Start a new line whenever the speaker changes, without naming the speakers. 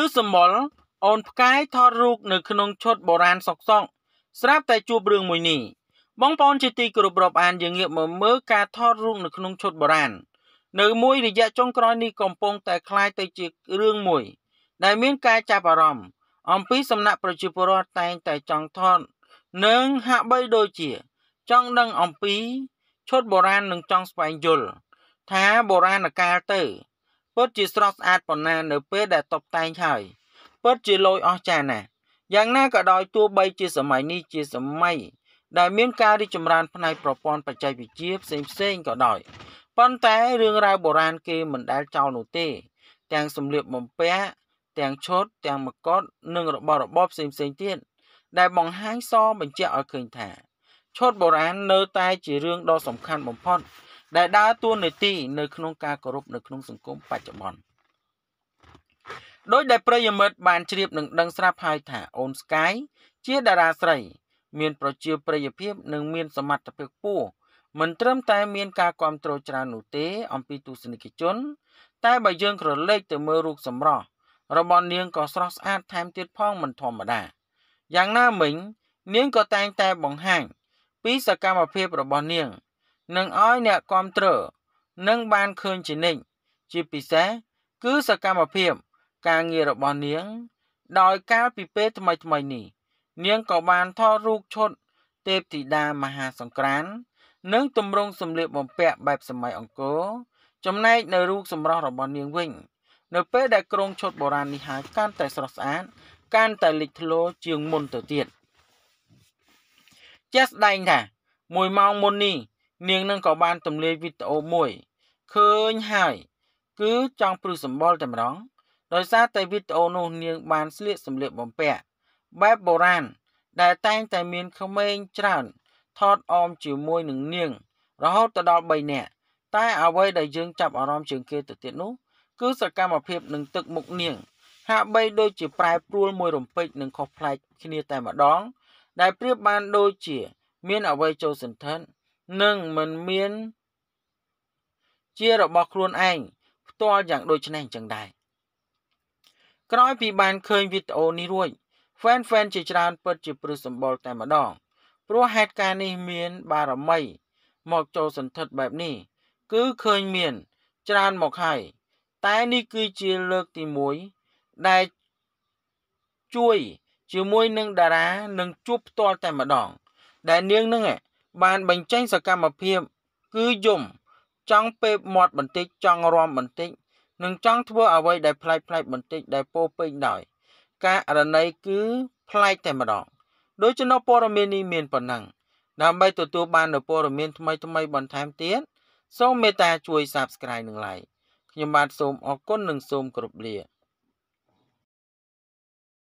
ឬសមុលអូនផ្កាយថតរូបនៅក្នុងឈុតបុរាណសុកសក់ស្រាប់តែជួបរឿងមួយនេះបងប្អូនជាទីគោរពរាប់អានយើងងាកមកមើលការថតរូបនៅក្នុងឈុតបុរាណនៅមួយរយៈចុងក្រោយនេះកំពុងតែคล้ายទៅជារឿងមួយដែលមានការចាប់អារម្មណ៍អំពីសំណាក់ប្រជាពលរដ្ឋតែងតែចង់ថតនិងហាក់បីដូចជាចង់ដឹងអំពីឈុតបុរាណនិងចង់ស្វែងយល់ថាបុរាណកាលទៅពិតជាស្រស់ស្អាតប៉ុណ្ណា នៅពេលដែលតុបតែងហើយពិតជាលយអស្ចារ្យណាស់យ៉ាងណាក៏ដោយទោះបី ជាសម័យនេះជាសម័យដែលមានការរីកចម្រើនផ្នែកប្រព័ន្ធបច្ចេកវិទ្យាផ្សេងផ្សេងក៏ដោយប៉ុន្តែរឿងរ៉ាវបុរាណគេមិនដែលចោលនោះទេទាំងសម្លៀកបំពាក់ទាំងឈុតទាំងមកុដនិងរបស់របរផ្សេងផ្សេងទៀតដែលបង្ហាញសបញ្ជាក់ឲ្យឃើញថាឈុតបុរាណនៅតែជារឿងដ៏សំខាន់បំផុតដែលដើរតួនាទីនៅក្នុងការគោរពនៅក្នុងសង្គមបច្ចុប្បន្នដោយដែលប្រិយមិត្តបានជ្រាបនឹងដឹងស្រាប់ហើយថាអូនស្កាយជាតារាស្រី មាន ប្រជាប្រិយភាព និង មានសមត្ថភាពខ្ពស់មិនត្រឹមតែមានការគ្រប់គ្រងច្រើននោះទេ អំពីទស្សនិកជន តែបើយើងក្រឡេក ទៅមើលរូបសម្រស់របស់នាងក៏ស្រស់ស្អាតថែមទៀតផងមិនធម្មតាយ៉ាងណាមិញនាងក៏តែងតែបង្ហាញពីសកម្មភាពរបស់នាងនិងឲ្យអ្នកគ្រប់គ្រងនឹងបានឃើញជានិច្ចជាពិសេសគឺសកម្មភាព ការងាររបស់នាងដោយកាលពីពេលថ្មីថ្មីនេះ នាងក៏បានថតរូបឈុតទេពធីតាមហាសង្ក្រាន្តនិងទម្រង់សម្លៀកបំពាក់បែបសម័យអង្គរចំណែកនៅរូបសម្រស់របស់នាងវិញ នៅពេលដែលក្រងឈុតបុរាណនេះហើយកាន់តែស្រស់ស្អាតកាន់តែលេចធ្លោជាងមុនទៅទៀតជាក់ស្ដែងថាមួយម៉ោងមុននេះនាងនឹងក៏បានទម្លាយវីដេអូមួយឃើញហើយគឺចង់ព្រឹសសម្បល់តែម្ដងដោយសារតែវីដេអូនោះនាងបានស្លៀកសម្លៀកបំពាក់បែបបុរាណដែលតែងតែមានក្មេងច្រើនថតអមជាមួយនឹងនាង រហូតទៅដល់3នាក់តែអ្វីដែលយើងចាប់អារម្មណ៍ជាងគេទៅទៀតនោះ គឺសកម្មភាពនឹងទឹកមុខនាងហាក់បីដូចជាប្រែប្រួលមួយរំពេចនឹងខុសប្លែកគ្នាតែម្ដង ដែលប្រៀបបានដូចជាមាន អ្វីចូលសន្ធឹងនឹងមិនមាន ជារបស់ខ្លួនឯងផ្ទាល់យ៉ាងដូចនេះចឹងដែរក្រោយ ពីបានឃើញវីដេអូនេះរួច fan fan ជាច្រើនពិតជាព្រឹសសម្បល់តែម្ដងព្រោះហេតុការណ៍នេះមាន បារមីមកចូលសន្ធិដ្ឋបែបនេះគឺឃើញមានច្រើនមកហើយតែនេះគឺជាលើកទី1ដែលជួយ ជាមួយនឹងតារានឹងជួបផ្ទាល់តែម្ដង ដែលនាងនឹងបានបញ្ចេញ សកម្មភាពគឺយំចង់ពេបមាត់ បន្តិចចង់រាំបន្តិចនិងចង់ធ្វើអ្វីដែលប្លែកប្លែកបន្តិចដែលពោពេញដោយករណីគឺប្លែកតែម្ដង ដូច្នោះព័ត៌មាននេះមានប៉ុណ្ណឹងដើម្បីទទួលបាននូវព័ត៌មានថ្មីថ្មីបន្ថែមទៀតសូមមេត្តាជួយ Subscribe និង Like ខ្ញុំបាទសូមអរគុណនិងសូមគោរពលា